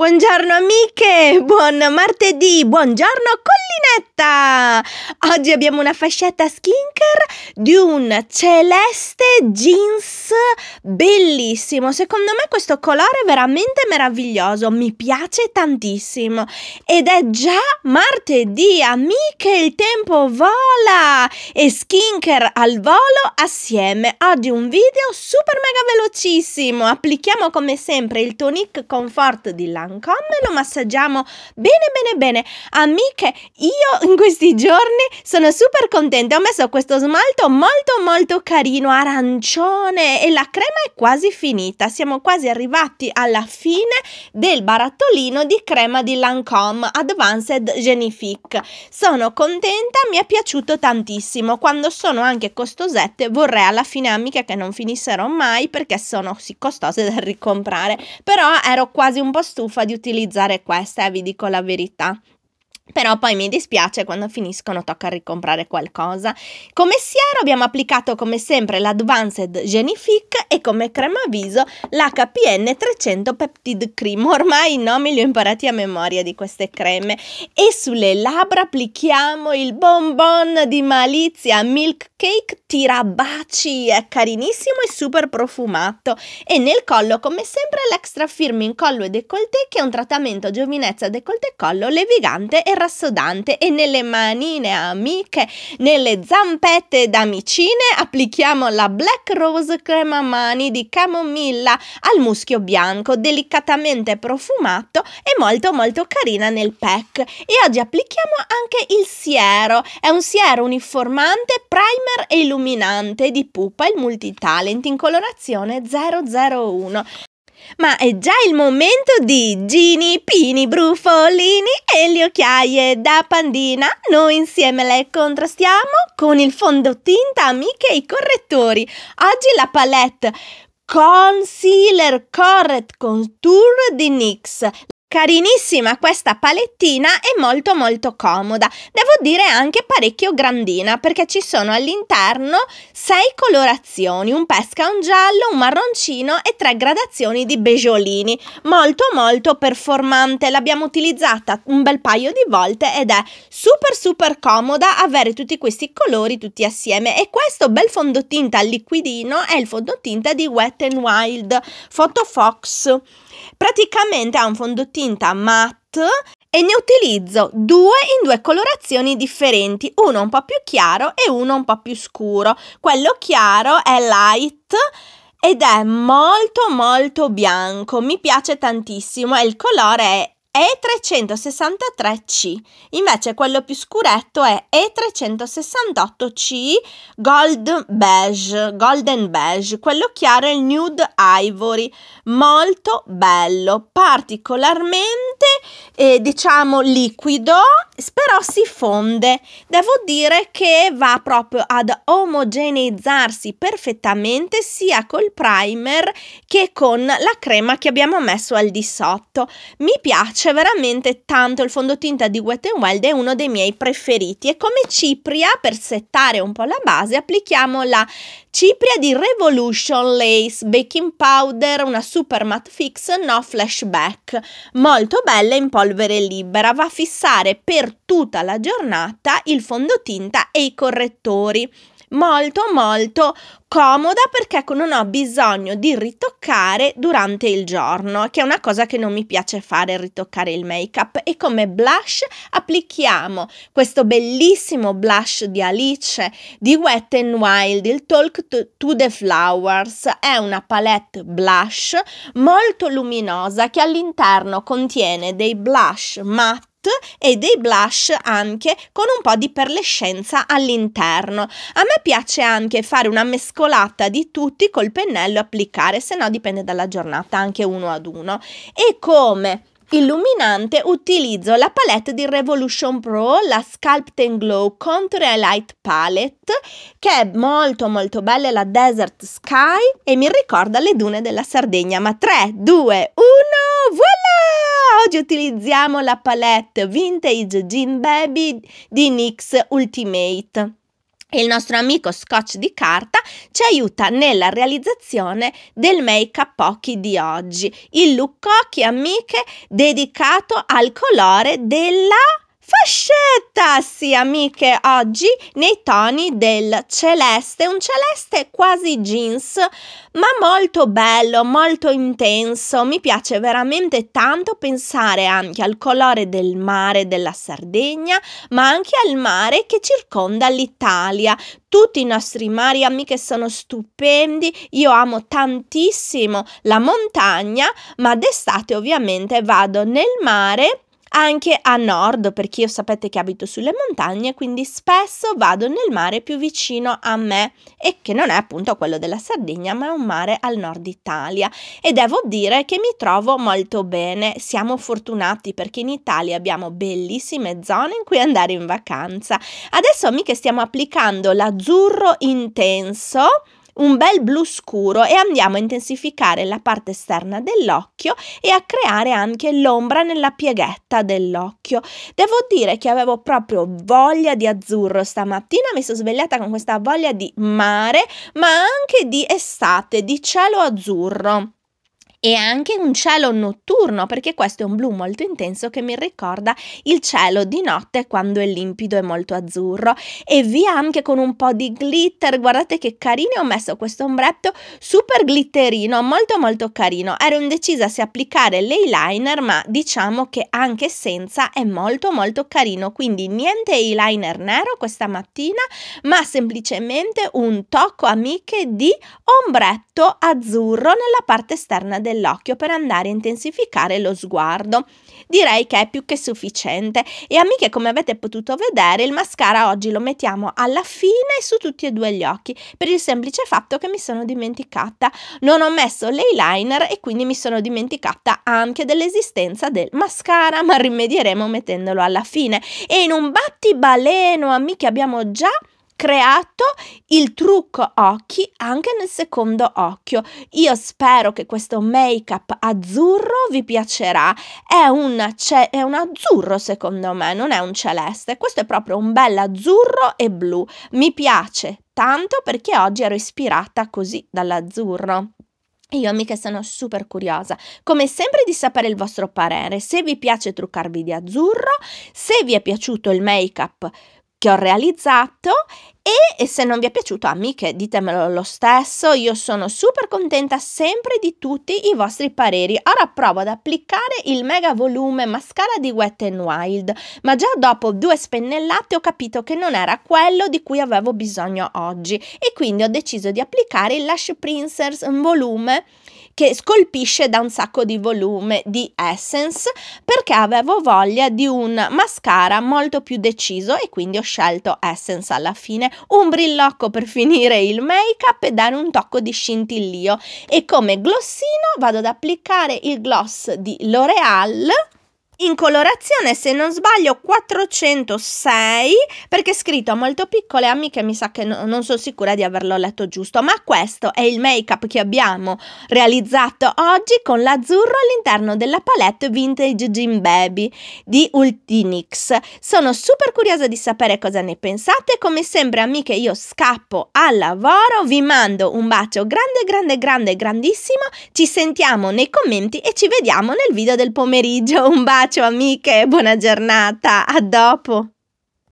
Buongiorno amiche, buon martedì, buongiorno collinetta! Oggi abbiamo una fascetta skincare di un celeste jeans bellissimo. Secondo me questo colore è veramente meraviglioso, mi piace tantissimo. Ed è già martedì, amiche, il tempo vola! E skincare al volo assieme. Oggi un video super mega velocissimo. Applichiamo come sempre il tonic comfort di Lancome Lancome, lo massaggiamo bene bene bene. Amiche, io in questi giorni sono super contenta, ho messo questo smalto molto molto carino, arancione e la crema è quasi finita, siamo quasi arrivati alla fine del barattolino di crema di Lancome Advanced Genifique. Sono contenta, mi è piaciuto tantissimo, quando sono anche costosette vorrei alla fine amiche che non finissero mai perché sono sì costose da ricomprare, però ero quasi un po' stufa di utilizzare questa, eh, vi dico la verità. Però poi mi dispiace quando finiscono tocca ricomprare qualcosa. Come siero abbiamo applicato come sempre l'Advanced Genifique e come crema viso l'HPN 300 Peptide Cream. Ormai i nomi li ho imparati a memoria di queste creme. E sulle labbra applichiamo il bonbon di Malizia Milk Cake Tirabaci. È carinissimo e super profumato. E nel collo come sempre l'extra firm in collo e décolleté che è un trattamento giovinezza décolleté collo levigante e rassodante e nelle manine amiche, nelle zampette d'amicine applichiamo la Black Rose Crema Mani di camomilla al muschio bianco, delicatamente profumato e molto molto carina nel pack. E oggi applichiamo anche il siero, è un siero uniformante, primer e illuminante di Pupa, il multitalent in colorazione 001. Ma è già il momento di Gini, Pini, Brufolini e le occhiaie da pandina. Noi insieme le contrastiamo con il fondotinta, amiche e i correttori. Oggi la palette Concealer Correct Contour di NYX. Carinissima questa palettina e molto molto comoda, devo dire anche parecchio grandina perché ci sono all'interno sei colorazioni, un pesca, un giallo, un marroncino e tre gradazioni di beggiolini, molto molto performante, l'abbiamo utilizzata un bel paio di volte ed è super super comoda avere tutti questi colori tutti assieme e questo bel fondotinta al liquidino è il fondotinta di Wet n Wild Photo Fox, praticamente ha un fondotinta tinta matte e ne utilizzo due in due colorazioni differenti, uno un po' più chiaro e uno un po' più scuro. Quello chiaro è light ed è molto molto bianco, mi piace tantissimo e il colore è e363C, invece quello più scuretto è E368C Gold Beige, Golden Beige, quello chiaro è il Nude Ivory, molto bello, particolarmente eh, diciamo liquido, però si fonde. Devo dire che va proprio ad omogeneizzarsi perfettamente sia col primer che con la crema che abbiamo messo al di sotto. Mi piace piace veramente tanto il fondotinta di Wet n Wild, è uno dei miei preferiti e come cipria per settare un po' la base applichiamo la cipria di Revolution Lace Baking Powder, una super matte fix no flashback, molto bella in polvere libera, va a fissare per tutta la giornata il fondotinta e i correttori molto molto comoda perché ecco, non ho bisogno di ritoccare durante il giorno, che è una cosa che non mi piace fare, ritoccare il make-up. E come blush applichiamo questo bellissimo blush di Alice di Wet n Wild, il Talk to, to the Flowers. È una palette blush molto luminosa che all'interno contiene dei blush matte e dei blush anche con un po' di perlescenza all'interno. A me piace anche fare una mescolata di tutti col pennello applicare, se no dipende dalla giornata, anche uno ad uno. E come illuminante utilizzo la palette di Revolution Pro, la Sculpt and Glow Contour Light Palette, che è molto molto bella, la Desert Sky e mi ricorda le dune della Sardegna, ma 3, 2, 1 oggi utilizziamo la palette Vintage Gin Baby di NYX Ultimate. il nostro amico scotch di carta ci aiuta nella realizzazione del make up occhi di oggi, il look occhi amiche dedicato al colore della Fascetta, sì amiche, oggi nei toni del celeste, un celeste quasi jeans, ma molto bello, molto intenso. Mi piace veramente tanto pensare anche al colore del mare della Sardegna, ma anche al mare che circonda l'Italia. Tutti i nostri mari, amiche, sono stupendi. Io amo tantissimo la montagna, ma d'estate ovviamente vado nel mare anche a nord, perché io sapete che abito sulle montagne, quindi spesso vado nel mare più vicino a me e che non è appunto quello della Sardegna, ma è un mare al nord Italia e devo dire che mi trovo molto bene. Siamo fortunati perché in Italia abbiamo bellissime zone in cui andare in vacanza. Adesso amiche stiamo applicando l'azzurro intenso un bel blu scuro e andiamo a intensificare la parte esterna dell'occhio e a creare anche l'ombra nella pieghetta dell'occhio. Devo dire che avevo proprio voglia di azzurro stamattina, mi sono svegliata con questa voglia di mare, ma anche di estate, di cielo azzurro e anche un cielo notturno perché questo è un blu molto intenso che mi ricorda il cielo di notte quando è limpido e molto azzurro e via anche con un po' di glitter guardate che carino ho messo questo ombretto super glitterino molto molto carino ero indecisa se applicare l'eyeliner ma diciamo che anche senza è molto molto carino quindi niente eyeliner nero questa mattina ma semplicemente un tocco amiche di ombretto azzurro nella parte esterna del dell'occhio per andare a intensificare lo sguardo. Direi che è più che sufficiente e amiche come avete potuto vedere il mascara oggi lo mettiamo alla fine su tutti e due gli occhi per il semplice fatto che mi sono dimenticata. Non ho messo l'eyeliner e quindi mi sono dimenticata anche dell'esistenza del mascara ma rimedieremo mettendolo alla fine e in un battibaleno amiche abbiamo già creato il trucco occhi anche nel secondo occhio. Io spero che questo make-up azzurro vi piacerà. È un, è un, azzurro secondo me, non è un celeste. Questo è proprio un bel azzurro e blu. Mi piace tanto perché oggi ero ispirata così dall'azzurro. Io amiche sono super curiosa, come sempre di sapere il vostro parere, se vi piace truccarvi di azzurro, se vi è piaciuto il make-up che ho realizzato e, e se non vi è piaciuto amiche ditemelo lo stesso, io sono super contenta sempre di tutti i vostri pareri. Ora provo ad applicare il mega volume mascara di Wet n Wild, ma già dopo due spennellate ho capito che non era quello di cui avevo bisogno oggi e quindi ho deciso di applicare il Lash Princess volume che scolpisce da un sacco di volume di Essence perché avevo voglia di un mascara molto più deciso e quindi ho scelto Essence alla fine, un brillocco per finire il make up e dare un tocco di scintillio e come glossino vado ad applicare il gloss di L'Oreal in colorazione, se non sbaglio, 406, perché è scritto a molto piccole amiche, mi sa che no, non sono sicura di averlo letto giusto, ma questo è il make-up che abbiamo realizzato oggi con l'azzurro all'interno della palette Vintage Gin Baby di Ultinix. Sono super curiosa di sapere cosa ne pensate, come sempre amiche io scappo al lavoro, vi mando un bacio grande, grande, grande, grandissimo, ci sentiamo nei commenti e ci vediamo nel video del pomeriggio, un bacio! bacio amiche, buona giornata, a dopo!